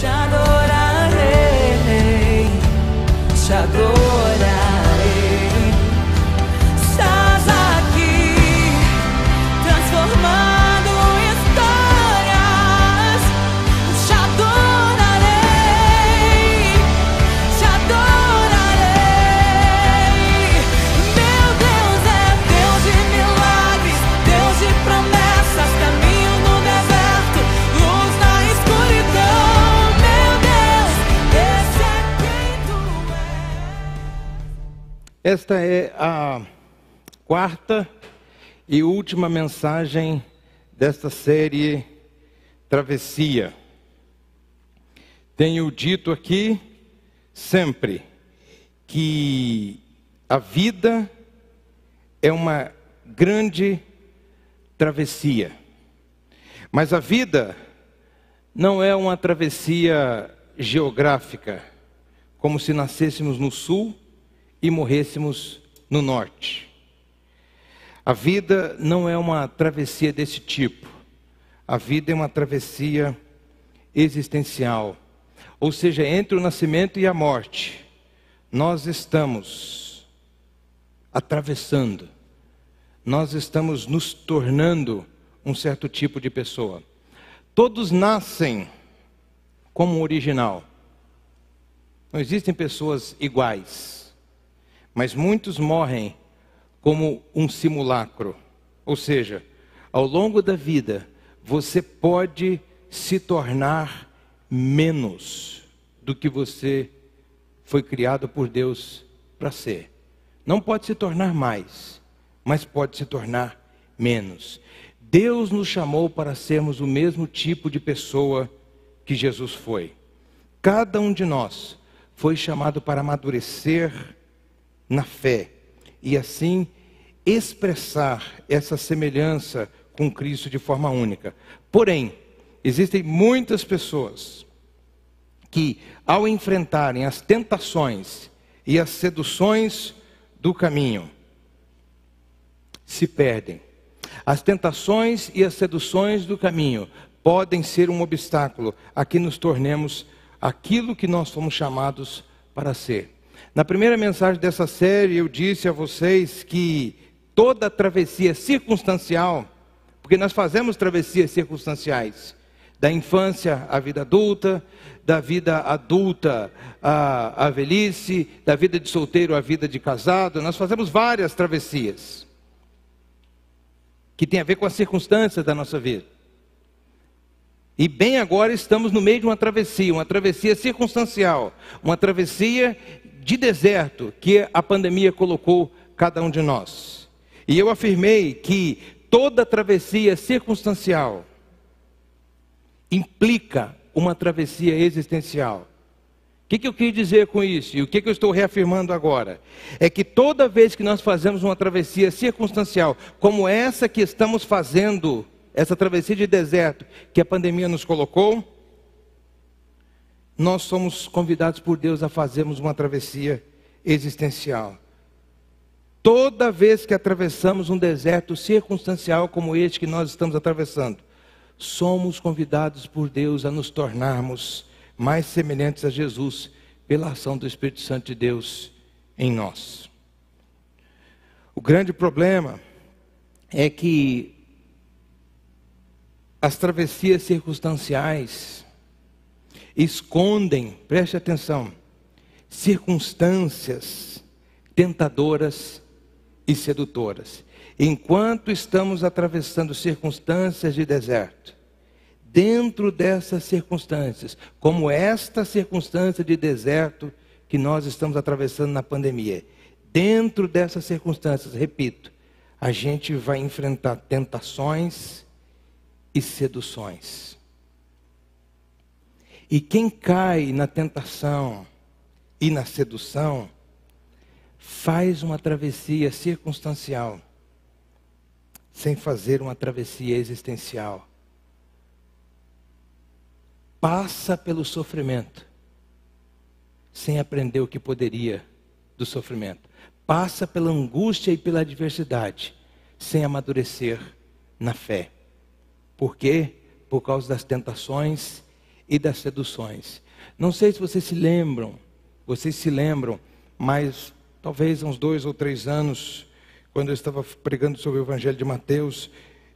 te adorarei, te adorarei. Esta é a quarta e última mensagem desta série Travessia. Tenho dito aqui sempre que a vida é uma grande travessia. Mas a vida não é uma travessia geográfica, como se nascêssemos no sul e morrêssemos no norte. A vida não é uma travessia desse tipo. A vida é uma travessia existencial. Ou seja, entre o nascimento e a morte, nós estamos atravessando, nós estamos nos tornando um certo tipo de pessoa. Todos nascem como original. Não existem pessoas iguais mas muitos morrem como um simulacro. Ou seja, ao longo da vida, você pode se tornar menos do que você foi criado por Deus para ser. Não pode se tornar mais, mas pode se tornar menos. Deus nos chamou para sermos o mesmo tipo de pessoa que Jesus foi. Cada um de nós foi chamado para amadurecer na fé e assim expressar essa semelhança com Cristo de forma única. Porém, existem muitas pessoas que, ao enfrentarem as tentações e as seduções do caminho, se perdem. As tentações e as seduções do caminho podem ser um obstáculo a que nos tornemos aquilo que nós fomos chamados para ser. Na primeira mensagem dessa série, eu disse a vocês que toda travessia circunstancial, porque nós fazemos travessias circunstanciais, da infância à vida adulta, da vida adulta à, à velhice, da vida de solteiro à vida de casado, nós fazemos várias travessias que tem a ver com as circunstâncias da nossa vida. E bem agora estamos no meio de uma travessia, uma travessia circunstancial, uma travessia de deserto que a pandemia colocou cada um de nós. E eu afirmei que toda travessia circunstancial implica uma travessia existencial. O que, que, eu quis dizer com isso? E o que, que eu estou reafirmando agora? É que toda vez que nós fazemos uma travessia circunstancial, como essa que estamos fazendo, essa travessia de deserto que a pandemia nos colocou, nós somos convidados por Deus a fazermos uma travessia existencial. Toda vez que atravessamos um deserto circunstancial como este que nós estamos atravessando, somos convidados por Deus a nos tornarmos mais semelhantes a Jesus pela ação do Espírito Santo de Deus em nós. O grande problema é que as travessias circunstanciais escondem, preste atenção, circunstâncias tentadoras e sedutoras. Enquanto estamos atravessando circunstâncias de deserto, dentro dessas circunstâncias, como esta circunstância de deserto que nós estamos atravessando na pandemia, dentro dessas circunstâncias, repito, a gente vai enfrentar tentações e seduções. E quem cai na tentação e na sedução faz uma travessia circunstancial, sem fazer uma travessia existencial. Passa pelo sofrimento, sem aprender o que poderia do sofrimento. Passa pela angústia e pela adversidade, sem amadurecer na fé. Por quê? Por causa das tentações e das seduções. Não sei se vocês se lembram, vocês se lembram, mas talvez uns dois ou três anos, quando eu estava pregando sobre o Evangelho de Mateus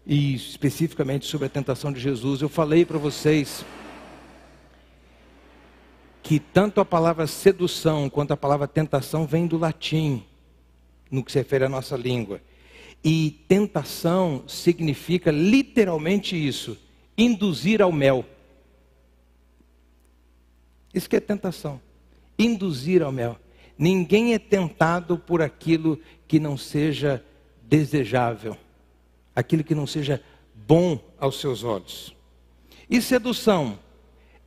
e especificamente sobre a tentação de Jesus, eu falei para vocês que tanto a palavra sedução quanto a palavra tentação vem do latim, no que se refere à nossa língua. E tentação significa literalmente isso: induzir ao mel. Isso que é tentação. Induzir ao mel. Ninguém é tentado por aquilo que não seja desejável, aquilo que não seja bom aos seus olhos. E sedução?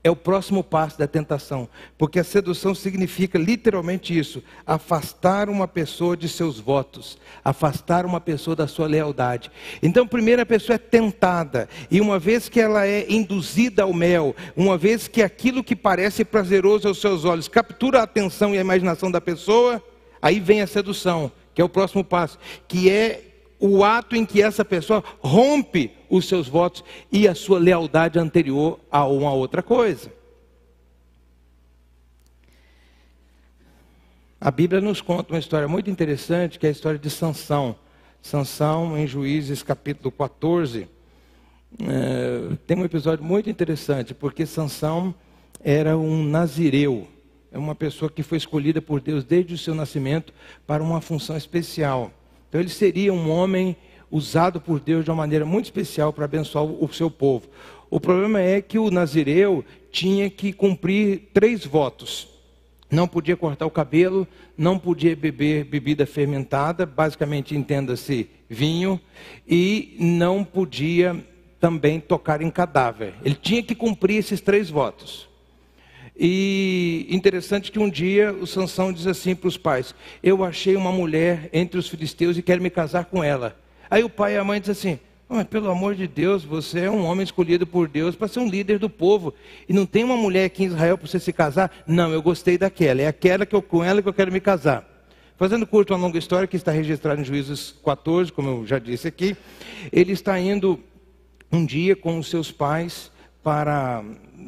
é o próximo passo da tentação, porque a sedução significa literalmente isso: afastar uma pessoa de seus votos, afastar uma pessoa da sua lealdade. Então, primeiro a pessoa é tentada, e uma vez que ela é induzida ao mel, uma vez que aquilo que parece prazeroso aos seus olhos captura a atenção e a imaginação da pessoa, aí vem a sedução, que é o próximo passo, que é o ato em que essa pessoa rompe os seus votos e a sua lealdade anterior a uma outra coisa. A Bíblia nos conta uma história muito interessante, que é a história de Sansão. Sansão em Juízes capítulo 14. É, tem um episódio muito interessante, porque Sansão era um nazireu, é uma pessoa que foi escolhida por Deus desde o seu nascimento para uma função especial. Então ele seria um homem usado por Deus de uma maneira muito especial para abençoar o seu povo. O problema é que o nazireu tinha que cumprir três votos. Não podia cortar o cabelo, não podia beber bebida fermentada, basicamente entenda-se vinho, e não podia também tocar em cadáver. Ele tinha que cumprir esses três votos. E interessante que um dia o Sansão diz assim para os pais: Eu achei uma mulher entre os filisteus e quero me casar com ela. Aí o pai e a mãe dizem assim: oh, mas pelo amor de Deus, você é um homem escolhido por Deus para ser um líder do povo. E não tem uma mulher aqui em Israel para você se casar? Não, eu gostei daquela. É aquela que eu com ela que eu quero me casar. Fazendo curto uma longa história que está registrada em Juízes 14, como eu já disse aqui, ele está indo um dia com os seus pais para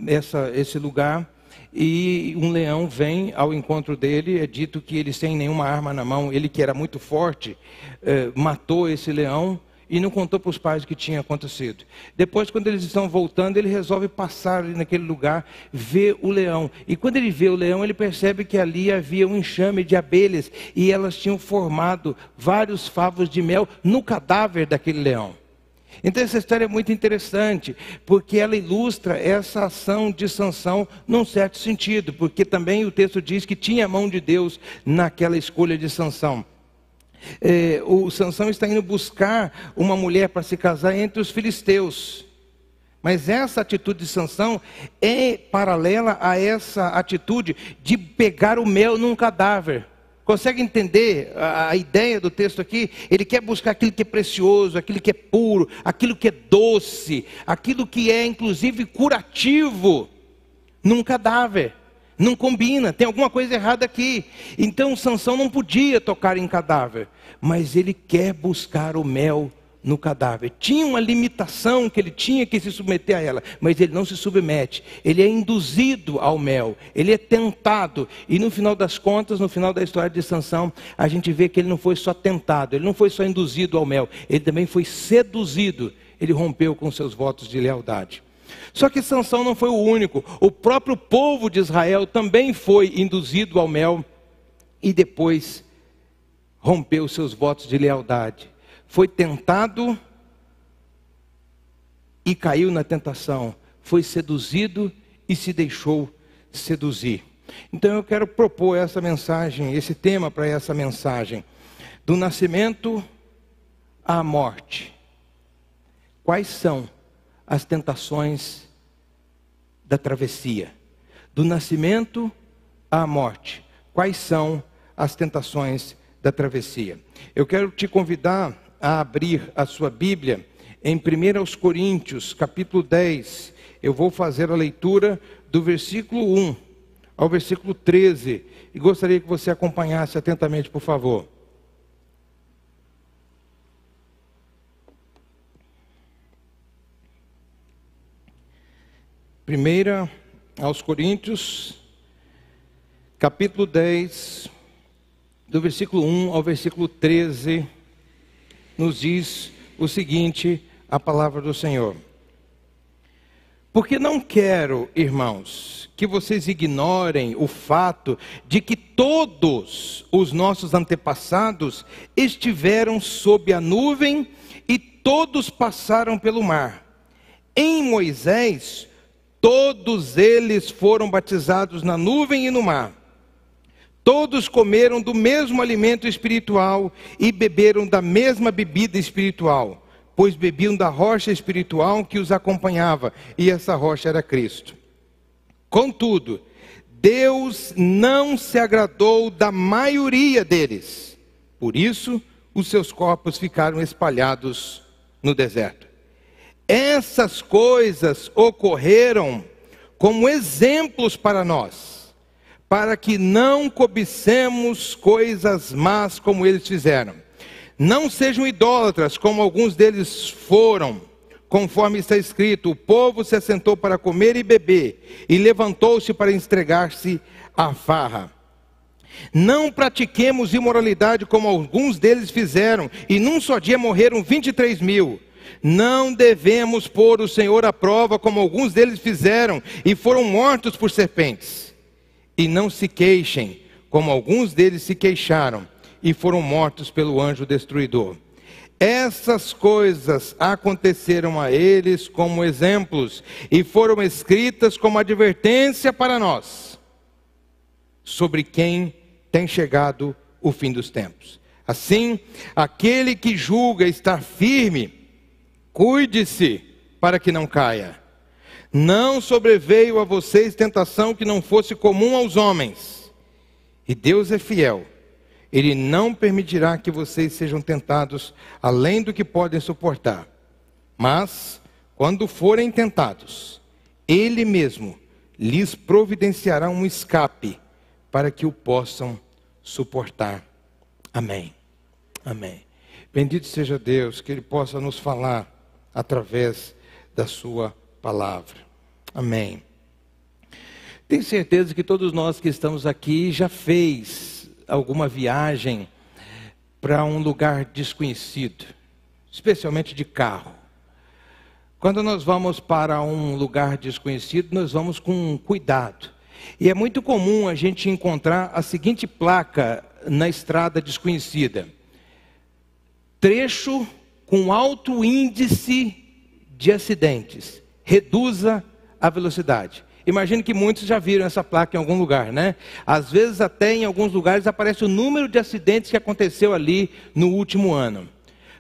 essa, esse lugar e um leão vem ao encontro dele. É dito que ele, sem nenhuma arma na mão, ele que era muito forte, eh, matou esse leão e não contou para os pais o que tinha acontecido. Depois, quando eles estão voltando, ele resolve passar ali naquele lugar, ver o leão. E quando ele vê o leão, ele percebe que ali havia um enxame de abelhas e elas tinham formado vários favos de mel no cadáver daquele leão. Então essa história é muito interessante, porque ela ilustra essa ação de Sansão num certo sentido, porque também o texto diz que tinha a mão de Deus naquela escolha de Sansão. É, o Sansão está indo buscar uma mulher para se casar entre os filisteus. Mas essa atitude de Sansão é paralela a essa atitude de pegar o mel num cadáver. Consegue entender a, ideia do texto aqui? Ele quer buscar aquilo que é precioso, aquilo que é puro, aquilo que é doce, aquilo que é inclusive curativo num cadáver. Não combina, tem alguma coisa errada aqui. Então Sansão não podia tocar em cadáver, mas ele quer buscar o mel no cadáver. Tinha uma limitação que ele tinha que se submeter a ela, mas ele não se submete. Ele é induzido ao mel, ele é tentado. E no final das contas, no final da história de Sansão, a gente vê que ele não foi só tentado, ele não foi só induzido ao mel, ele também foi seduzido. Ele rompeu com seus votos de lealdade. Só que Sansão não foi o único. O próprio povo de Israel também foi induzido ao mel e depois rompeu seus votos de lealdade foi tentado e caiu na tentação, foi seduzido e se deixou seduzir. Então eu quero propor essa mensagem, esse tema para essa mensagem, do nascimento à morte. Quais são as tentações da travessia? Do nascimento à morte. Quais são as tentações da travessia? Eu quero te convidar a abrir a sua Bíblia em 1 Coríntios, capítulo 10. Eu vou fazer a leitura do versículo 1 ao versículo 13 e gostaria que você acompanhasse atentamente, por favor. Primeira aos Coríntios, capítulo 10, do versículo 1 ao versículo 13 nos diz o seguinte, a palavra do Senhor. Porque não quero, irmãos, que vocês ignorem o fato de que todos os nossos antepassados estiveram sob a nuvem e todos passaram pelo mar. Em Moisés, todos eles foram batizados na nuvem e no mar. Todos comeram do mesmo alimento espiritual e beberam da mesma bebida espiritual, pois bebiam da rocha espiritual que os acompanhava, e essa rocha era Cristo. Contudo, Deus não se agradou da maioria deles, por isso os seus corpos ficaram espalhados no deserto. Essas coisas ocorreram como exemplos para nós para que não cobicemos coisas más como eles fizeram. Não sejam idólatras, como alguns deles foram, conforme está escrito: o povo se assentou para comer e beber, e levantou-se para entregar-se à farra. Não pratiquemos imoralidade como alguns deles fizeram, e num só dia morreram 23 mil. Não devemos pôr o Senhor à prova como alguns deles fizeram, e foram mortos por serpentes e não se queixem, como alguns deles se queixaram e foram mortos pelo anjo destruidor. Essas coisas aconteceram a eles como exemplos e foram escritas como advertência para nós sobre quem tem chegado o fim dos tempos. Assim, aquele que julga estar firme, cuide-se para que não caia. Não sobreveio a vocês tentação que não fosse comum aos homens. E Deus é fiel. Ele não permitirá que vocês sejam tentados além do que podem suportar. Mas, quando forem tentados, Ele mesmo lhes providenciará um escape para que o possam suportar. Amém. Amém. Bendito seja Deus, que Ele possa nos falar através da Sua palavra. Amém. Tenho certeza que todos nós que estamos aqui já fez alguma viagem para um lugar desconhecido, especialmente de carro. Quando nós vamos para um lugar desconhecido, nós vamos com cuidado. E é muito comum a gente encontrar a seguinte placa na estrada desconhecida: trecho com alto índice de acidentes. Reduza a velocidade. Imagino que muitos já viram essa placa em algum lugar, né? Às vezes até em alguns lugares aparece o número de acidentes que aconteceu ali no último ano.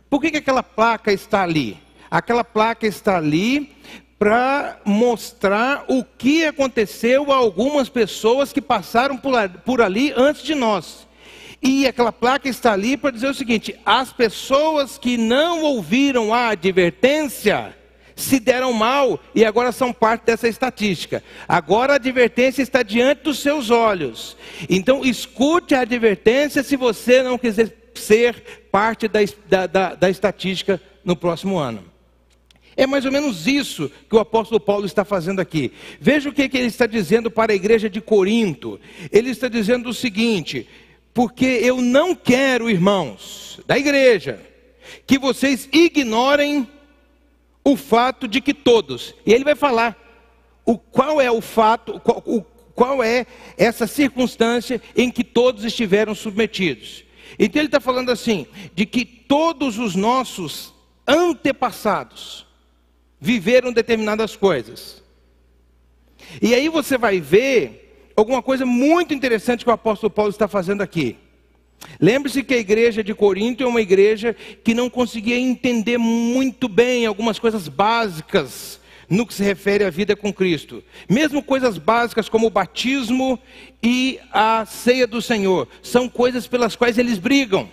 Por que, que aquela placa está ali? Aquela placa está ali para mostrar o que aconteceu a algumas pessoas que passaram por ali antes de nós. E aquela placa está ali para dizer o seguinte: as pessoas que não ouviram a advertência se deram mal e agora são parte dessa estatística. Agora a advertência está diante dos seus olhos. Então escute a advertência se você não quiser ser parte da, da, da, da estatística no próximo ano. É mais ou menos isso que o apóstolo Paulo está fazendo aqui. Veja o que, que ele está dizendo para a igreja de Corinto. Ele está dizendo o seguinte: porque eu não quero, irmãos da igreja, que vocês ignorem o fato de que todos, e ele vai falar o qual é o fato, qual, o, qual é essa circunstância em que todos estiveram submetidos. Então ele está falando assim, de que todos os nossos antepassados viveram determinadas coisas. E aí você vai ver alguma coisa muito interessante que o apóstolo Paulo está fazendo aqui. Lembre-se que a igreja de Corinto é uma igreja que não conseguia entender muito bem algumas coisas básicas no que se refere à vida com Cristo. Mesmo coisas básicas como o batismo e a ceia do Senhor, são coisas pelas quais eles brigam.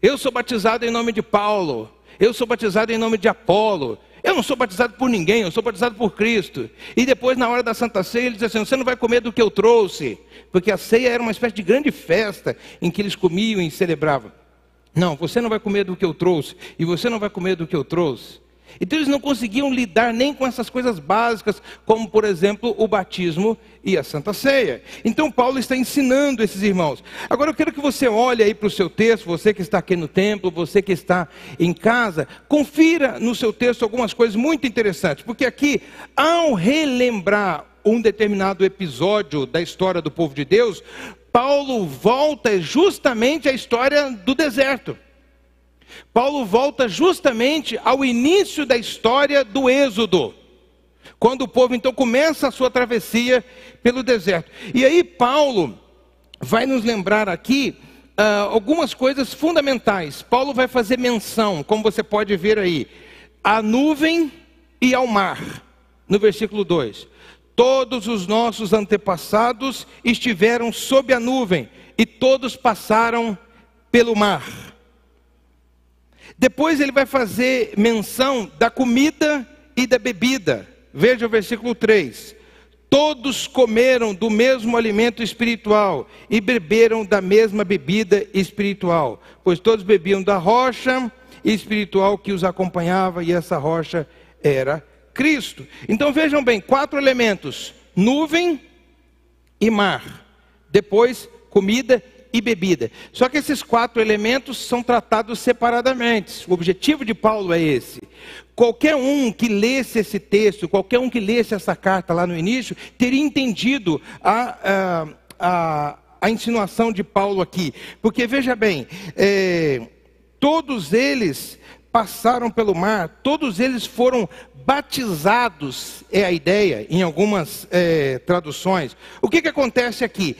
Eu sou batizado em nome de Paulo, eu sou batizado em nome de Apolo, eu não sou batizado por ninguém, eu sou batizado por Cristo. E depois, na hora da Santa Ceia, ele diz assim: Você não vai comer do que eu trouxe. Porque a ceia era uma espécie de grande festa em que eles comiam e celebravam. Não, você não vai comer do que eu trouxe. E você não vai comer do que eu trouxe. Então eles não conseguiam lidar nem com essas coisas básicas, como por exemplo o batismo e a Santa Ceia. Então Paulo está ensinando esses irmãos. Agora eu quero que você olhe aí para o seu texto, você que está aqui no templo, você que está em casa, confira no seu texto algumas coisas muito interessantes, porque aqui, ao relembrar um determinado episódio da história do povo de Deus, Paulo volta justamente à história do deserto. Paulo volta justamente ao início da história do Êxodo, quando o povo então começa a sua travessia pelo deserto. E aí, Paulo vai nos lembrar aqui uh, algumas coisas fundamentais. Paulo vai fazer menção, como você pode ver aí, à nuvem e ao mar, no versículo 2. Todos os nossos antepassados estiveram sob a nuvem e todos passaram pelo mar. Depois ele vai fazer menção da comida e da bebida. Veja o versículo 3. Todos comeram do mesmo alimento espiritual e beberam da mesma bebida espiritual, pois todos bebiam da rocha espiritual que os acompanhava, e essa rocha era Cristo. Então vejam bem: quatro elementos: nuvem e mar, depois comida e e bebida. Só que esses quatro elementos são tratados separadamente. O objetivo de Paulo é esse. Qualquer um que lesse esse texto, qualquer um que lesse essa carta lá no início, teria entendido a, a, a, a insinuação de Paulo aqui. Porque veja bem, é, todos eles passaram pelo mar, todos eles foram batizados, é a ideia, em algumas é, traduções. O que, que acontece aqui?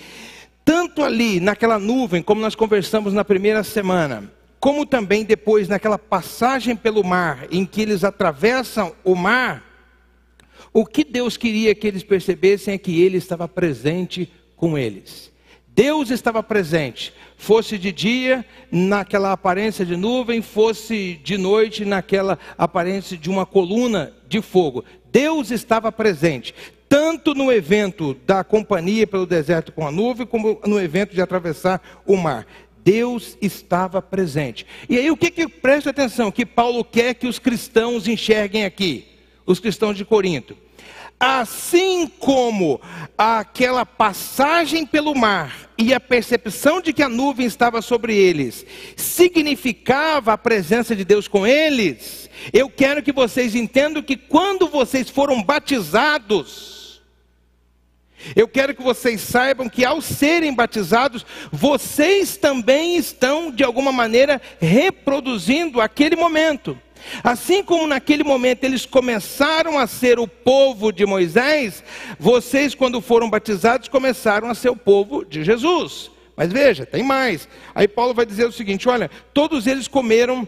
tanto ali naquela nuvem, como nós conversamos na primeira semana, como também depois naquela passagem pelo mar, em que eles atravessam o mar, o que Deus queria que eles percebessem é que Ele estava presente com eles. Deus estava presente, fosse de dia naquela aparência de nuvem, fosse de noite naquela aparência de uma coluna de fogo. Deus estava presente tanto no evento da companhia pelo deserto com a nuvem, como no evento de atravessar o mar. Deus estava presente. E aí o que que presta atenção que Paulo quer que os cristãos enxerguem aqui, os cristãos de Corinto? Assim como aquela passagem pelo mar e a percepção de que a nuvem estava sobre eles significava a presença de Deus com eles, eu quero que vocês entendam que quando vocês foram batizados, eu quero que vocês saibam que ao serem batizados, vocês também estão, de alguma maneira, reproduzindo aquele momento. Assim como naquele momento eles começaram a ser o povo de Moisés, vocês, quando foram batizados, começaram a ser o povo de Jesus. Mas veja, tem mais. Aí Paulo vai dizer o seguinte: olha, todos eles comeram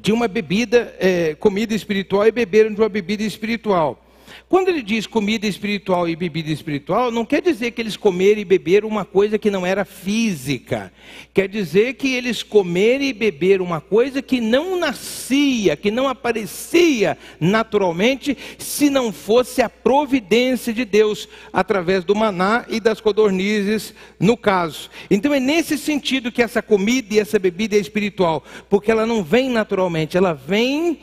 de uma bebida, é, comida espiritual, e beberam de uma bebida espiritual. Quando ele diz comida espiritual e bebida espiritual, não quer dizer que eles comeram e beberam uma coisa que não era física. Quer dizer que eles comeram e beberam uma coisa que não nascia, que não aparecia naturalmente, se não fosse a providência de Deus, através do maná e das codornizes, no caso. Então é nesse sentido que essa comida e essa bebida é espiritual, porque ela não vem naturalmente, ela vem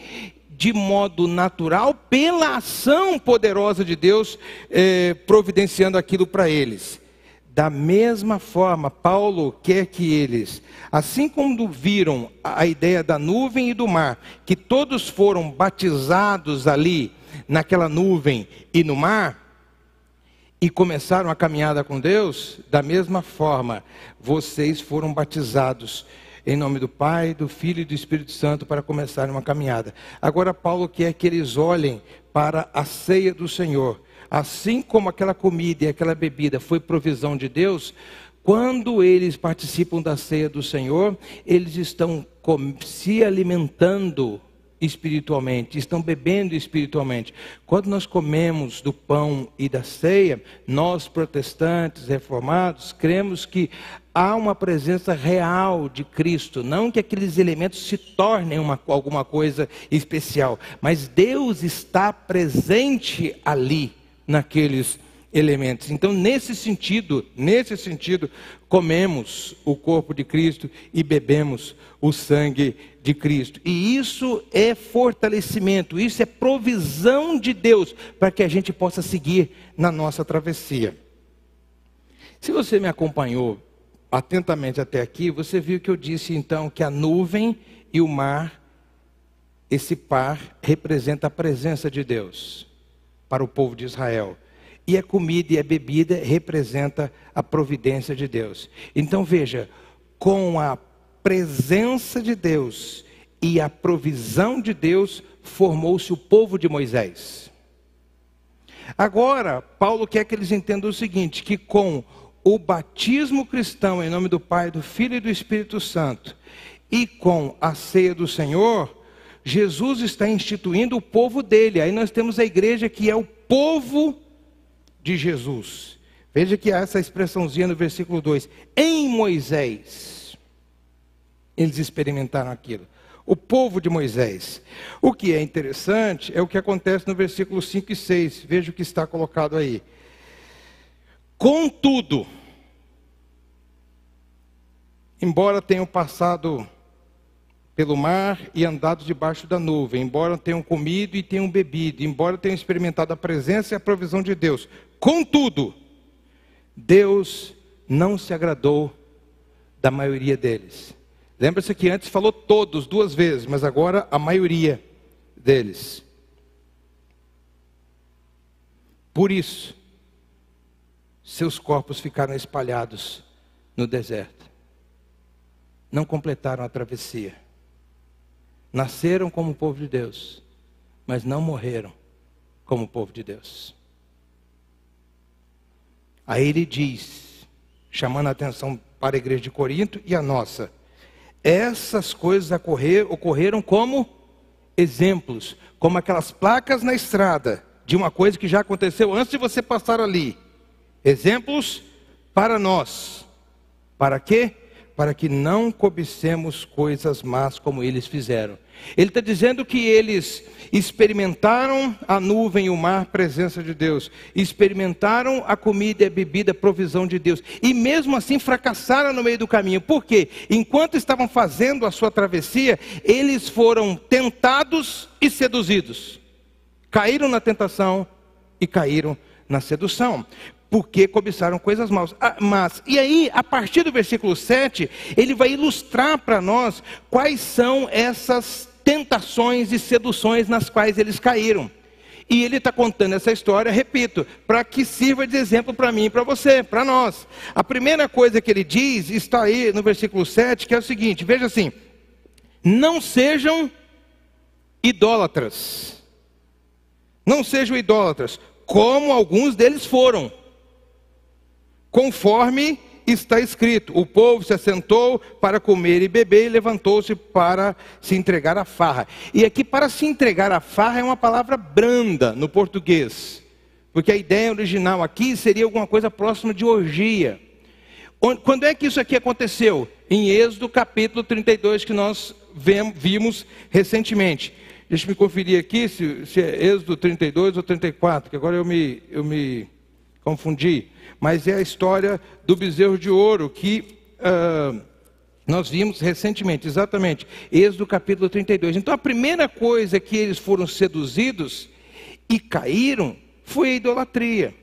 de modo natural pela ação poderosa de Deus eh, providenciando aquilo para eles. Da mesma forma, Paulo quer que eles, assim como viram a ideia da nuvem e do mar, que todos foram batizados ali, naquela nuvem e no mar, e começaram a caminhada com Deus, da mesma forma, vocês foram batizados em nome do Pai, do Filho e do Espírito Santo para começar uma caminhada. Agora, Paulo quer que eles olhem para a ceia do Senhor. Assim como aquela comida e aquela bebida foi provisão de Deus, quando eles participam da ceia do Senhor, eles estão se alimentando espiritualmente, estão bebendo espiritualmente. Quando nós comemos do pão e da ceia, nós protestantes, reformados, cremos que há uma presença real de Cristo, não que aqueles elementos se tornem uma, alguma coisa especial, mas Deus está presente ali naqueles elementos elementos. Então, nesse sentido, nesse sentido, comemos o corpo de Cristo e bebemos o sangue de Cristo. E isso é fortalecimento, isso é provisão de Deus para que a gente possa seguir na nossa travessia. Se você me acompanhou atentamente até aqui, você viu que eu disse então que a nuvem e o mar, esse par representa a presença de Deus para o povo de Israel e a comida e a bebida representa a providência de Deus. Então veja, com a presença de Deus e a provisão de Deus formou-se o povo de Moisés. Agora, Paulo quer que eles entendam o seguinte, que com o batismo cristão em nome do Pai, do Filho e do Espírito Santo, e com a ceia do Senhor, Jesus está instituindo o povo dele. Aí nós temos a igreja que é o povo de Jesus. Veja que há essa expressãozinha no versículo 2. Em Moisés, eles experimentaram aquilo. O povo de Moisés. O que é interessante é o que acontece no versículo 5 e 6. Veja o que está colocado aí. Contudo, embora tenham passado pelo mar e andado debaixo da nuvem, embora tenham comido e tenham bebido, embora tenham experimentado a presença e a provisão de Deus, Contudo, Deus não se agradou da maioria deles. Lembra-se que antes falou todos duas vezes, mas agora a maioria deles. Por isso, seus corpos ficaram espalhados no deserto. Não completaram a travessia. Nasceram como povo de Deus, mas não morreram como povo de Deus. Aí ele diz, chamando a atenção para a igreja de Corinto e a nossa: essas coisas ocorrer, ocorreram como exemplos, como aquelas placas na estrada de uma coisa que já aconteceu antes de você passar ali. Exemplos para nós. Para quê? Para que não cobicemos coisas más como eles fizeram. Ele está dizendo que eles experimentaram a nuvem, o mar, presença de Deus, experimentaram a comida e a bebida, provisão de Deus, e mesmo assim fracassaram no meio do caminho, porque enquanto estavam fazendo a sua travessia, eles foram tentados e seduzidos, caíram na tentação e caíram na sedução porque cobiçaram coisas maus. Ah, mas, e aí, a partir do versículo 7, ele vai ilustrar para nós quais são essas tentações e seduções nas quais eles caíram. E ele está contando essa história, repito, para que sirva de exemplo para mim e para você, para nós. A primeira coisa que ele diz está aí no versículo 7, que é o seguinte: veja assim, não sejam idólatras. Não sejam idólatras, como alguns deles foram conforme está escrito. O povo se assentou para comer e beber e levantou-se para se entregar à farra. E aqui, para se entregar à farra, é uma palavra branda no português, porque a ideia original aqui seria alguma coisa próxima de orgia. Quando é que isso aqui aconteceu? Em Êxodo capítulo 32, que nós vimos recentemente. Deixa eu me conferir aqui se, se é Êxodo 32 ou 34, que agora eu me, eu me Confundi, Mas é a história do bezerro de ouro que uh, nós vimos recentemente, exatamente, Êxodo capítulo 32. Então a primeira coisa que eles foram seduzidos e caíram foi a idolatria.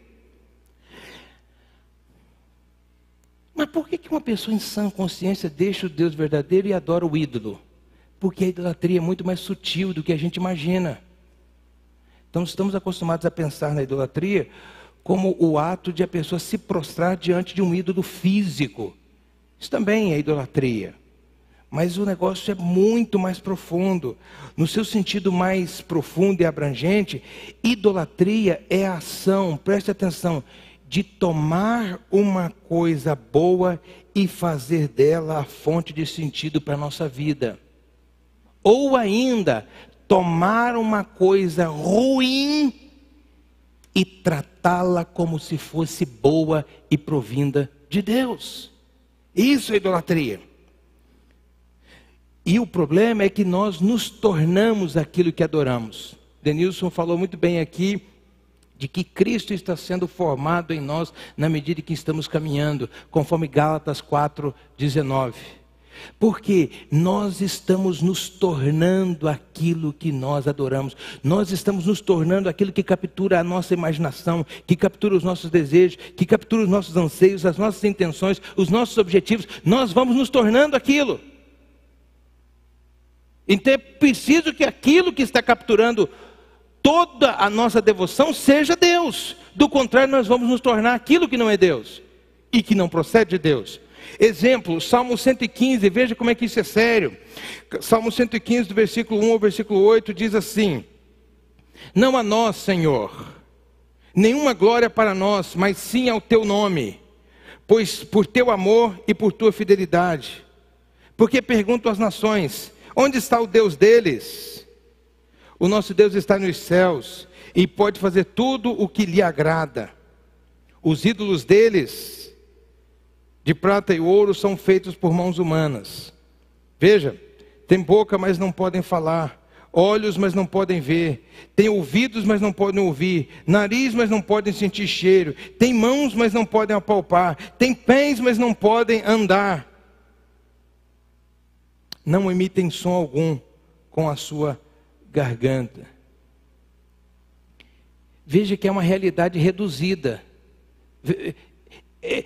Mas por que uma pessoa em sã consciência deixa o Deus verdadeiro e adora o ídolo? Porque a idolatria é muito mais sutil do que a gente imagina. Então estamos acostumados a pensar na idolatria como o ato de a pessoa se prostrar diante de um ídolo físico. Isso também é idolatria. Mas o negócio é muito mais profundo. No seu sentido mais profundo e abrangente, idolatria é a ação, preste atenção, de tomar uma coisa boa e fazer dela a fonte de sentido para a nossa vida. Ou ainda, tomar uma coisa ruim e tratá-la como se fosse boa e provinda de Deus. Isso é idolatria. E o problema é que nós nos tornamos aquilo que adoramos. Denilson falou muito bem aqui de que Cristo está sendo formado em nós na medida que estamos caminhando, conforme Gálatas 4:19. Porque nós estamos nos tornando aquilo que nós adoramos, nós estamos nos tornando aquilo que captura a nossa imaginação, que captura os nossos desejos, que captura os nossos anseios, as nossas intenções, os nossos objetivos. Nós vamos nos tornando aquilo. Então é preciso que aquilo que está capturando toda a nossa devoção seja Deus, do contrário, nós vamos nos tornar aquilo que não é Deus e que não procede de Deus. Exemplo, Salmo 115, veja como é que isso é sério. Salmo 115, do versículo 1 ao versículo 8, diz assim: Não a nós, Senhor, nenhuma glória para nós, mas sim ao teu nome, pois por teu amor e por tua fidelidade. Porque pergunto às nações: onde está o Deus deles? O nosso Deus está nos céus e pode fazer tudo o que lhe agrada. Os ídolos deles de prata e ouro são feitos por mãos humanas. Veja, tem boca, mas não podem falar, olhos, mas não podem ver, tem ouvidos, mas não podem ouvir, nariz, mas não podem sentir cheiro, tem mãos, mas não podem apalpar, tem pés, mas não podem andar. Não emitem som algum com a sua garganta. Veja que é uma realidade reduzida. É,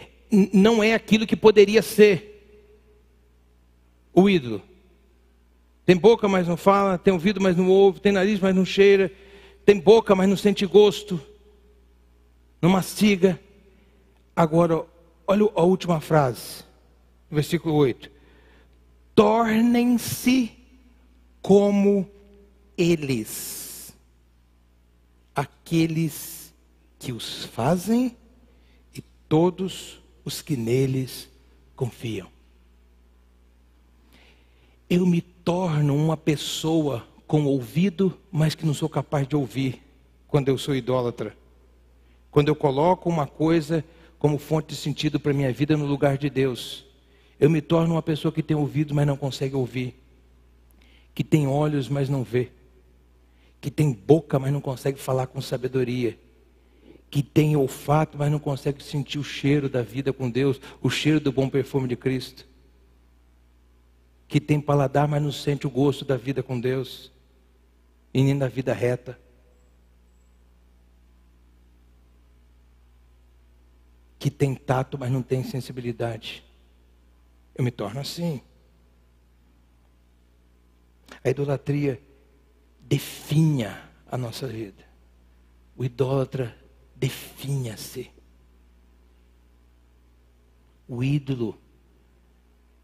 não é aquilo que poderia ser o ídolo. Tem boca, mas não fala, tem ouvido, mas não ouve, tem nariz, mas não cheira, tem boca, mas não sente gosto, não mastiga. Agora, olha a última frase, versículo 8: Tornem-se como eles, aqueles que os fazem e todos os os que neles confiam. Eu me torno uma pessoa com ouvido, mas que não sou capaz de ouvir quando eu sou idólatra. Quando eu coloco uma coisa como fonte de sentido para minha vida no lugar de Deus, eu me torno uma pessoa que tem ouvido, mas não consegue ouvir, que tem olhos, mas não vê, que tem boca, mas não consegue falar com sabedoria que tem olfato, mas não consegue sentir o cheiro da vida com Deus, o cheiro do bom perfume de Cristo. Que tem paladar, mas não sente o gosto da vida com Deus, e nem da vida reta. Que tem tato, mas não tem sensibilidade. Eu me torno assim. A idolatria definha a nossa vida. O idólatra definha-se. O ídolo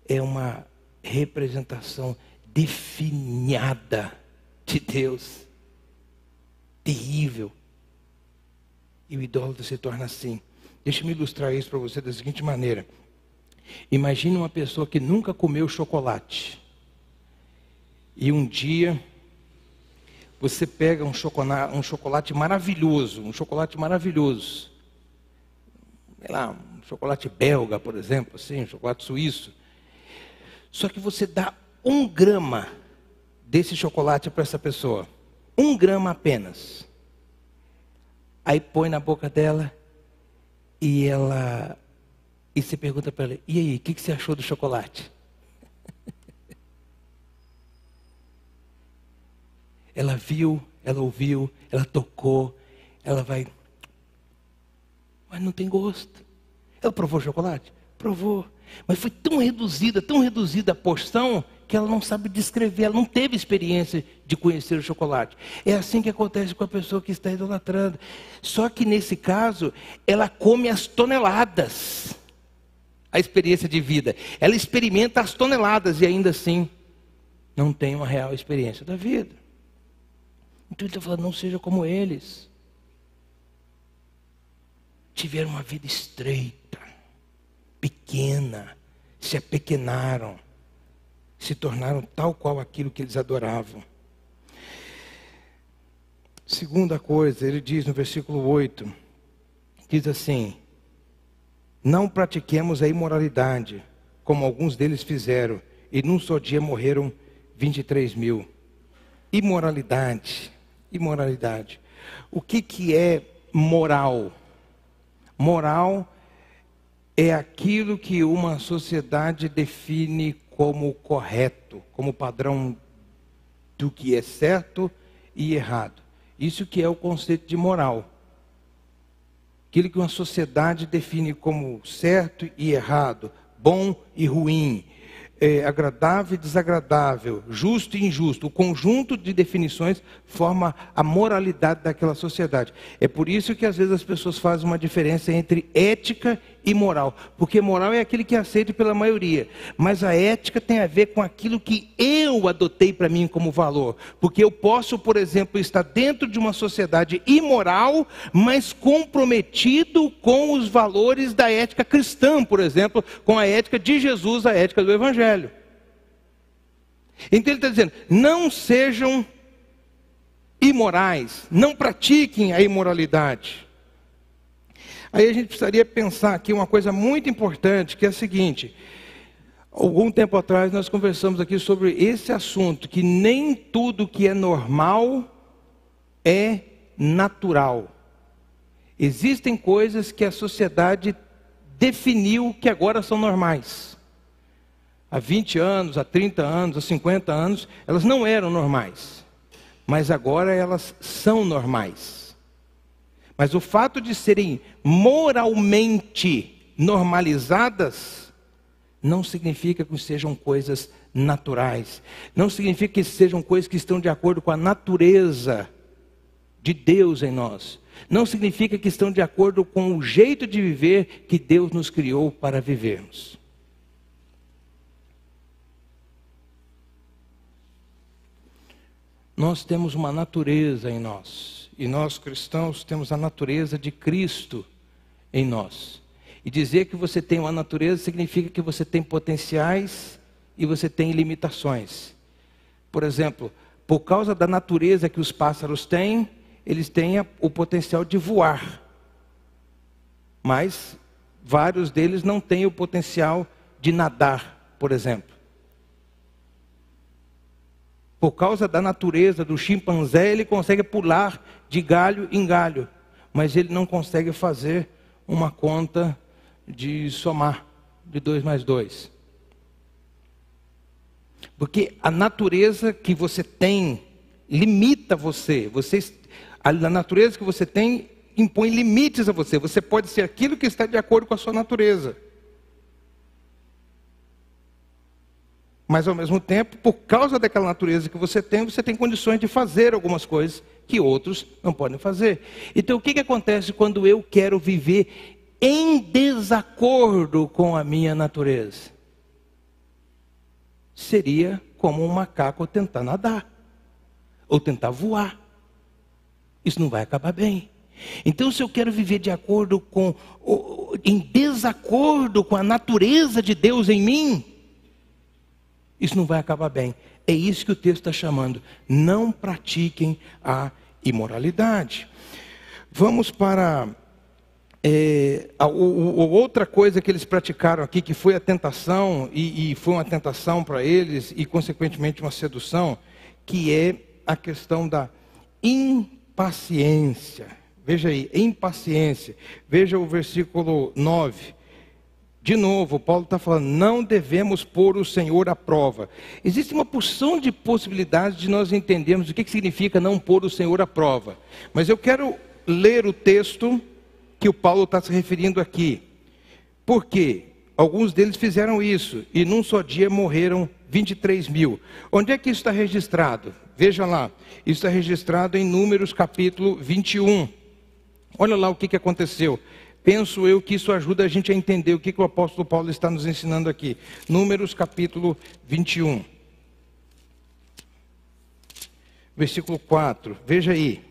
é uma representação definhada de Deus. Terrível. E o idólatra se torna assim. Deixe-me ilustrar isso para você da seguinte maneira. Imagine uma pessoa que nunca comeu chocolate. E um dia você pega um chocolate, um chocolate maravilhoso, um chocolate maravilhoso, sei lá, um chocolate belga, por exemplo, assim, um chocolate suíço. Só que você dá um grama desse chocolate para essa pessoa, um grama apenas. Aí põe na boca dela e ela e você pergunta para ela: e aí, o que, que você achou do chocolate? ela viu, ela ouviu, ela tocou, ela vai. Mas não tem gosto. Ela provou chocolate? Provou. Mas foi tão reduzida, tão reduzida a porção, que ela não sabe descrever, ela não teve experiência de conhecer o chocolate. É assim que acontece com a pessoa que está idolatrando. Só que nesse caso, ela come as toneladas. A experiência de vida. Ela experimenta as toneladas e ainda assim não tem uma real experiência da vida. Então ele está falando, não seja como eles. Tiveram uma vida estreita, pequena, se apequenaram, se tornaram tal qual aquilo que eles adoravam. Segunda coisa, ele diz no versículo 8, diz assim: Não pratiquemos a imoralidade, como alguns deles fizeram, e num só dia morreram 23 mil. Imoralidade e moralidade. O que, que é moral? Moral é aquilo que uma sociedade define como correto, como padrão do que é certo e errado. Isso que é o conceito de moral. Aquilo que uma sociedade define como certo e errado, bom e ruim, é, agradável e desagradável, justo e injusto. O conjunto de definições forma a moralidade daquela sociedade. É por isso que às vezes as pessoas fazem uma diferença entre ética imoral, porque moral é aquele que é aceito pela maioria, mas a ética tem a ver com aquilo que eu adotei para mim como valor, porque eu posso, por exemplo, estar dentro de uma sociedade imoral, mas comprometido com os valores da ética cristã, por exemplo, com a ética de Jesus, a ética do Evangelho. Então ele está dizendo: não sejam imorais, não pratiquem a imoralidade. Aí a gente precisaria pensar aqui uma coisa muito importante, que é a seguinte: algum tempo atrás nós conversamos aqui sobre esse assunto, que nem tudo que é normal é natural. Existem coisas que a sociedade definiu que agora são normais. Há 20 anos, há 30 anos, há 50 anos, elas não eram normais. Mas agora elas são normais. Mas o fato de serem moralmente normalizadas não significa que sejam coisas naturais. Não significa que sejam coisas que estão de acordo com a natureza de Deus em nós. Não significa que estão de acordo com o jeito de viver que Deus nos criou para vivermos. Nós temos uma natureza em nós e nós cristãos temos a natureza de Cristo em nós. E dizer que você tem uma natureza significa que você tem potenciais e você tem limitações. Por exemplo, por causa da natureza que os pássaros têm, eles têm o potencial de voar. Mas vários deles não têm o potencial de nadar, por exemplo. Por causa da natureza do chimpanzé, ele consegue pular de galho em galho, mas ele não consegue fazer uma conta de somar de dois mais dois. Porque a natureza que você tem limita você. você a natureza que você tem impõe limites a você. Você pode ser aquilo que está de acordo com a sua natureza. Mas ao mesmo tempo, por causa daquela natureza que você tem, você tem condições de fazer algumas coisas que outros não podem fazer. Então, o que, que acontece quando eu quero viver em desacordo com a minha natureza? Seria como um macaco tentar nadar ou tentar voar. Isso não vai acabar bem. Então, se eu quero viver de acordo com, em desacordo com a natureza de Deus em mim, isso não vai acabar bem. É isso que o texto está chamando. Não pratiquem a imoralidade. Vamos para é, a, a, a, outra coisa que eles praticaram aqui, que foi a tentação, e, e foi uma tentação para eles, e consequentemente uma sedução, que é a questão da impaciência. Veja aí, impaciência. Veja o versículo 9. De novo, Paulo está falando, não devemos pôr o Senhor à prova. Existe uma porção de possibilidades de nós entendermos o que, que significa não pôr o Senhor à prova. Mas eu quero ler o texto que o Paulo está se referindo aqui. Porque alguns deles fizeram isso e num só dia morreram 23 mil. Onde é que isso está registrado? Veja lá, isso está registrado em Números capítulo 21. Olha lá o que, que aconteceu. Penso eu que isso ajuda a gente a entender o que, que o apóstolo Paulo está nos ensinando aqui. Números capítulo 21. Versículo 4. Veja aí.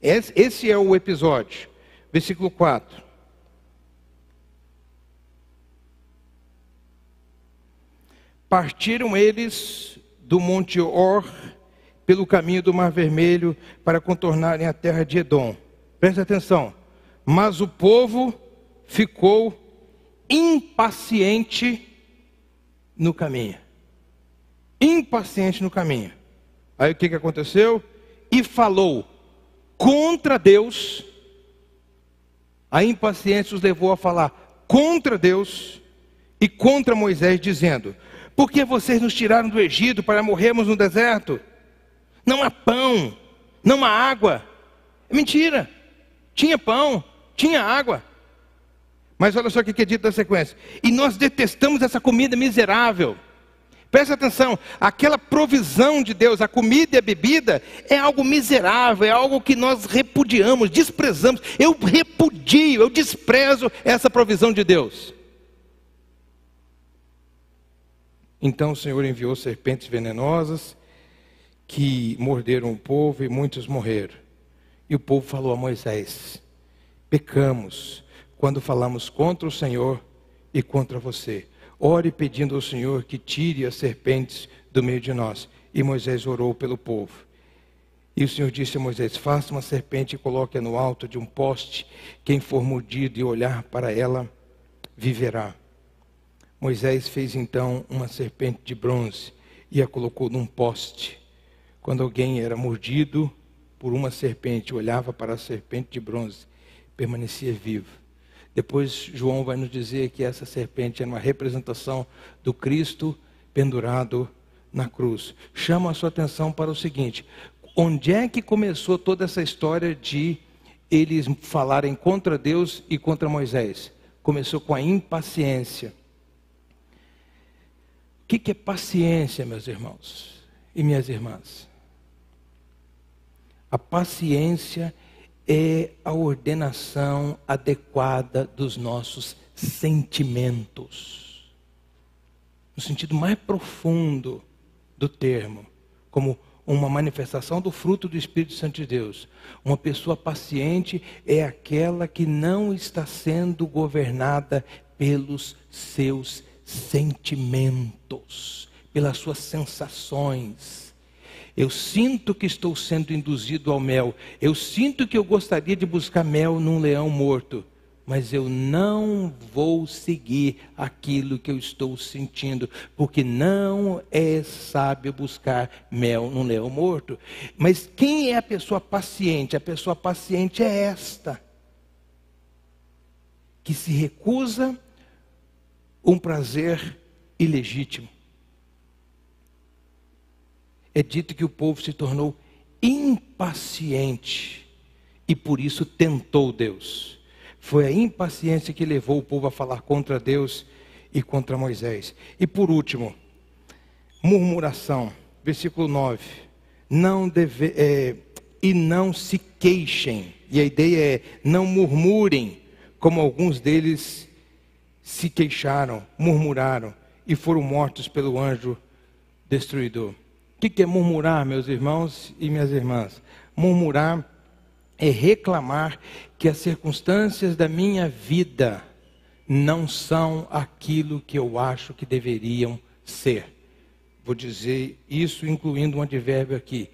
Esse é o episódio. Versículo 4. Partiram eles do Monte Or pelo caminho do Mar Vermelho para contornarem a terra de Edom. Presta atenção. Mas o povo ficou impaciente no caminho. Impaciente no caminho. Aí o que, que aconteceu? E falou contra Deus. A impaciência os levou a falar contra Deus e contra Moisés, dizendo: Por que vocês nos tiraram do Egito para morrermos no deserto? Não há pão, não há água. É mentira. Tinha pão, tinha água. Mas olha só o que é dito na sequência. E nós detestamos essa comida miserável. Preste atenção, aquela provisão de Deus, a comida e a bebida, é algo miserável, é algo que nós repudiamos, desprezamos. Eu repudio, eu desprezo essa provisão de Deus. Então o Senhor enviou serpentes venenosas que morderam o povo e muitos morreram. E o povo falou a Moisés: pecamos quando falamos contra o Senhor e contra você. Ore pedindo ao Senhor que tire as serpentes do meio de nós. E Moisés orou pelo povo. E o Senhor disse a Moisés: Faça uma serpente e coloque-a no alto de um poste. Quem for mordido e olhar para ela, viverá. Moisés fez então uma serpente de bronze e a colocou num poste. Quando alguém era mordido por uma serpente, olhava para a serpente de bronze, permanecia vivo. Depois João vai nos dizer que essa serpente era uma representação do Cristo pendurado na cruz. Chama a sua atenção para o seguinte: onde é que começou toda essa história de eles falarem contra Deus e contra Moisés? Começou com a impaciência. O que é paciência, meus irmãos e minhas irmãs? A paciência é é a ordenação adequada dos nossos sentimentos. No sentido mais profundo do termo, como uma manifestação do fruto do Espírito Santo de Deus. Uma pessoa paciente é aquela que não está sendo governada pelos seus sentimentos, pelas suas sensações eu sinto que estou sendo induzido ao mel. Eu sinto que eu gostaria de buscar mel num leão morto. Mas eu não vou seguir aquilo que eu estou sentindo, porque não é sábio buscar mel num leão morto. Mas quem é a pessoa paciente? A pessoa paciente é esta, que se recusa um prazer ilegítimo é dito que o povo se tornou impaciente e por isso tentou Deus. Foi a impaciência que levou o povo a falar contra Deus e contra Moisés. E por último, murmuração, versículo 9. Não deve, é, e não se queixem. E a ideia é: não murmurem, como alguns deles se queixaram, murmuraram e foram mortos pelo anjo destruidor. O que é murmurar, meus irmãos e minhas irmãs? Murmurar é reclamar que as circunstâncias da minha vida não são aquilo que eu acho que deveriam ser. Vou dizer isso incluindo um advérbio aqui.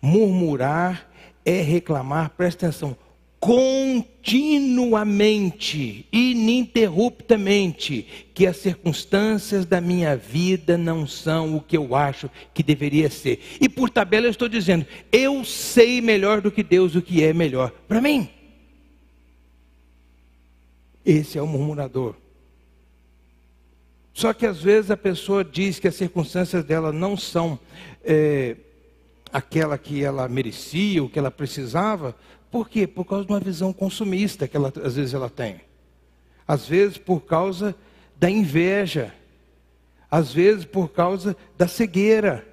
Murmurar é reclamar, presta atenção, continuamente, ininterruptamente, que as circunstâncias da minha vida não são o que eu acho que deveria ser. E por tabela eu estou dizendo, eu sei melhor do que Deus o que é melhor para mim. Esse é o murmurador. Só que às vezes a pessoa diz que as circunstâncias dela não são é, aquela que ela merecia, o que ela precisava, por quê? Por causa de uma visão consumista que ela, às vezes ela tem. Às vezes por causa da inveja. Às vezes por causa da cegueira.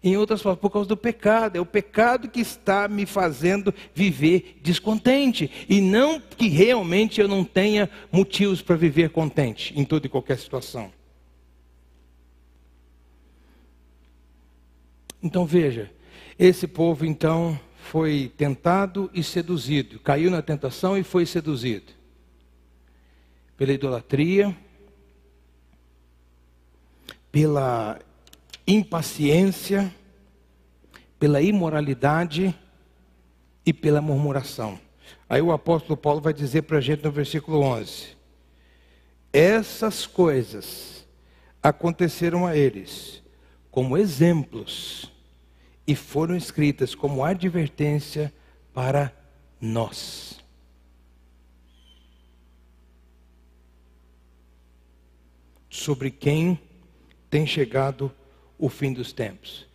Em outras palavras, por causa do pecado. É o pecado que está me fazendo viver descontente. E não que realmente eu não tenha motivos para viver contente em toda e qualquer situação. Então veja, esse povo então foi tentado e seduzido, caiu na tentação e foi seduzido pela idolatria, pela impaciência, pela imoralidade e pela murmuração. Aí o apóstolo Paulo vai dizer para a gente no versículo 11: Essas coisas aconteceram a eles como exemplos e foram escritas como advertência para nós. Sobre quem tem chegado o fim dos tempos.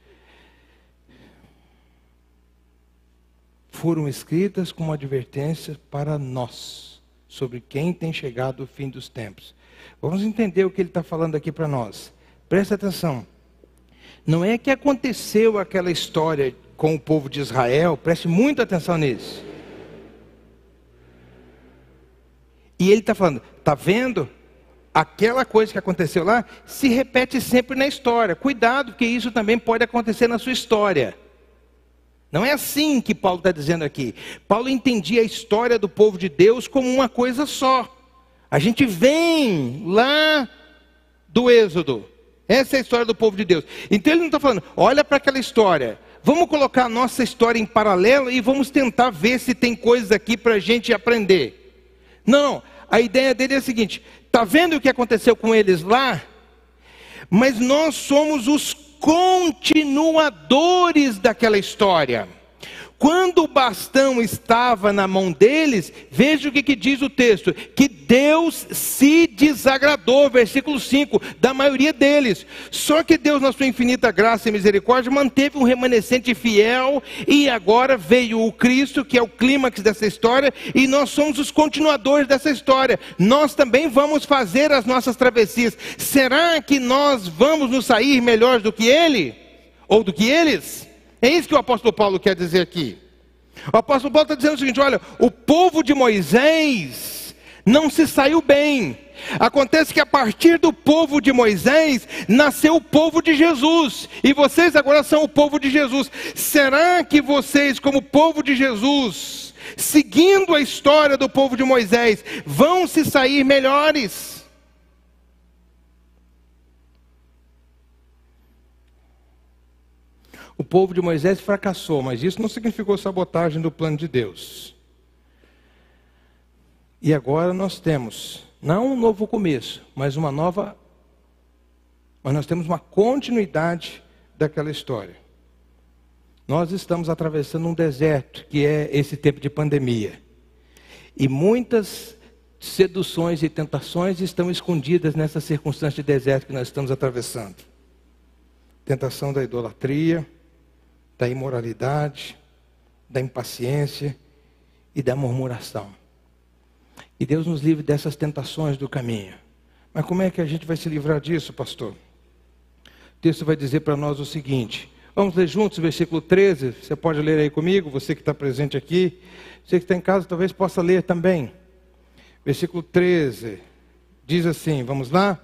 Foram escritas como advertência para nós, sobre quem tem chegado o fim dos tempos. Vamos entender o que ele está falando aqui para nós. Presta atenção. Não é que aconteceu aquela história com o povo de Israel, preste muita atenção nisso. E ele está falando, está vendo? Aquela coisa que aconteceu lá se repete sempre na história. Cuidado, porque isso também pode acontecer na sua história. Não é assim que Paulo está dizendo aqui. Paulo entendia a história do povo de Deus como uma coisa só. A gente vem lá do Êxodo, essa é a história do povo de Deus. Então ele não está falando, olha para aquela história. Vamos colocar a nossa história em paralelo e vamos tentar ver se tem coisas aqui para a gente aprender. Não, a ideia dele é a seguinte: está vendo o que aconteceu com eles lá? Mas nós somos os continuadores daquela história. Quando o bastão estava na mão deles, veja o que, que, diz o texto: que Deus se desagradou, versículo 5, da maioria deles. Só que Deus, na sua infinita graça e misericórdia, manteve um remanescente fiel, e agora veio o Cristo, que é o clímax dessa história, e nós somos os continuadores dessa história. Nós também vamos fazer as nossas travessias. Será que nós vamos nos sair melhores do que ele? Ou do que eles? É isso que o apóstolo Paulo quer dizer aqui. O apóstolo Paulo está dizendo o seguinte: olha, o povo de Moisés não se saiu bem. Acontece que a partir do povo de Moisés nasceu o povo de Jesus, e vocês agora são o povo de Jesus. Será que vocês, como povo de Jesus, seguindo a história do povo de Moisés, vão se sair melhores? O povo de Moisés fracassou, mas isso não significou sabotagem do plano de Deus. E agora nós temos, não um novo começo, mas uma nova. Mas nós temos uma continuidade daquela história. Nós estamos atravessando um deserto, que é esse tempo de pandemia. E muitas seduções e tentações estão escondidas nessa circunstância de deserto que nós estamos atravessando. Tentação da idolatria, da imoralidade, da impaciência e da murmuração. E Deus nos livre dessas tentações do caminho. Mas como é que a gente vai se livrar disso, pastor? O texto vai dizer para nós o seguinte: vamos ler juntos o versículo 13. Você pode ler aí comigo, você que está presente aqui. Você que está em casa talvez possa ler também. Versículo 13 diz assim: vamos lá?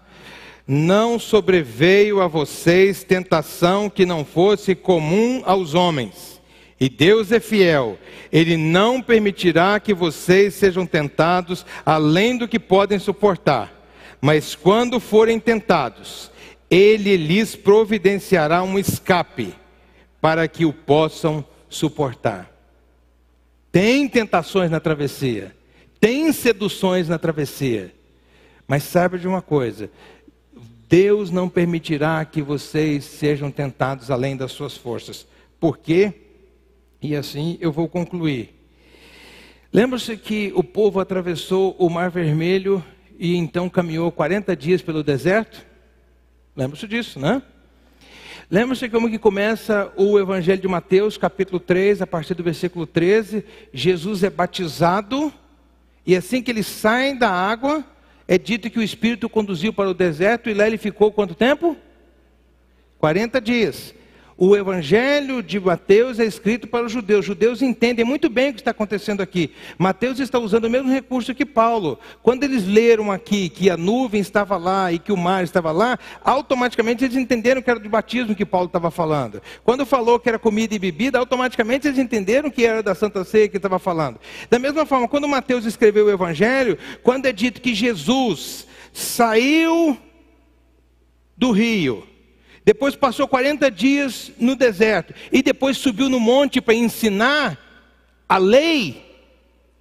Não sobreveio a vocês tentação que não fosse comum aos homens. E Deus é fiel, Ele não permitirá que vocês sejam tentados além do que podem suportar. Mas quando forem tentados, Ele lhes providenciará um escape para que o possam suportar. Tem tentações na travessia, tem seduções na travessia. Mas saiba de uma coisa: Deus não permitirá que vocês sejam tentados além das suas forças. Por quê? E assim eu vou concluir. Lembra-se que o povo atravessou o Mar Vermelho e então caminhou 40 dias pelo deserto? Lembra-se disso, né? Lembra-se como que começa o Evangelho de Mateus, capítulo 3, a partir do versículo 13, Jesus é batizado e assim que ele sai da água, é dito que o Espírito o conduziu para o deserto e lá ele ficou quanto tempo? 40 dias o evangelho de Mateus é escrito para os judeus. Os judeus entendem muito bem o que está acontecendo aqui. Mateus está usando o mesmo recurso que Paulo. Quando eles leram aqui que a nuvem estava lá e que o mar estava lá, automaticamente eles entenderam que era do batismo que Paulo estava falando. Quando falou que era comida e bebida, automaticamente eles entenderam que era da Santa Ceia que estava falando. Da mesma forma, quando Mateus escreveu o evangelho, quando é dito que Jesus saiu do rio, depois passou 40 dias no deserto. E depois subiu no monte para ensinar a lei.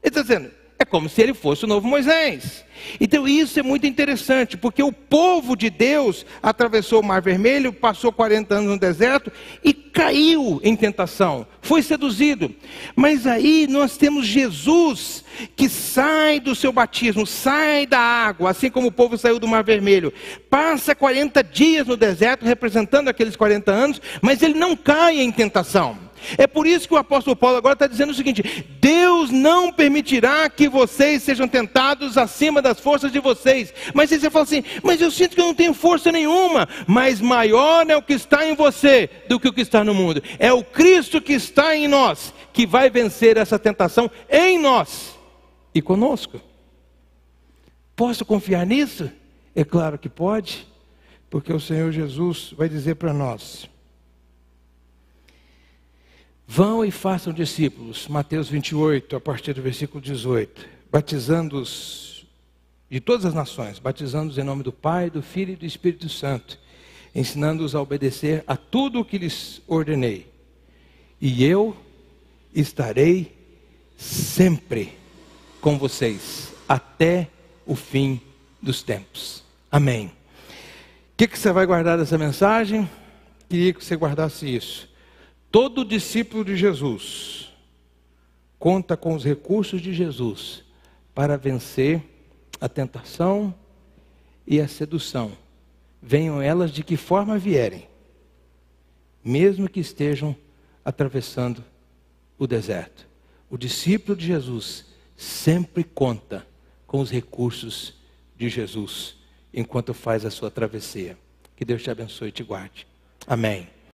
Ele está dizendo: é como se ele fosse o novo Moisés. Então isso é muito interessante, porque o povo de Deus atravessou o Mar Vermelho, passou 40 anos no deserto e caiu em tentação, foi seduzido. Mas aí nós temos Jesus que sai do seu batismo, sai da água, assim como o povo saiu do Mar Vermelho, passa 40 dias no deserto representando aqueles 40 anos, mas ele não cai em tentação. É por isso que o apóstolo Paulo agora está dizendo o seguinte: Deus não permitirá que vocês sejam tentados acima das forças de vocês. Mas você fala assim, mas eu sinto que eu não tenho força nenhuma. Mas maior é o que está em você do que o que está no mundo. É o Cristo que está em nós que vai vencer essa tentação em nós e conosco. Posso confiar nisso? É claro que pode, porque o Senhor Jesus vai dizer para nós. Vão e façam discípulos, Mateus 28, a partir do versículo 18, batizando-os de todas as nações, batizando-os em nome do Pai, do Filho e do Espírito Santo, ensinando-os a obedecer a tudo o que lhes ordenei. E eu estarei sempre com vocês, até o fim dos tempos. Amém. O que, que você vai guardar dessa mensagem? Queria que você guardasse isso. Todo discípulo de Jesus conta com os recursos de Jesus para vencer a tentação e a sedução, venham elas de que forma vierem, mesmo que estejam atravessando o deserto. O discípulo de Jesus sempre conta com os recursos de Jesus enquanto faz a sua travessia. Que Deus te abençoe e te guarde. Amém.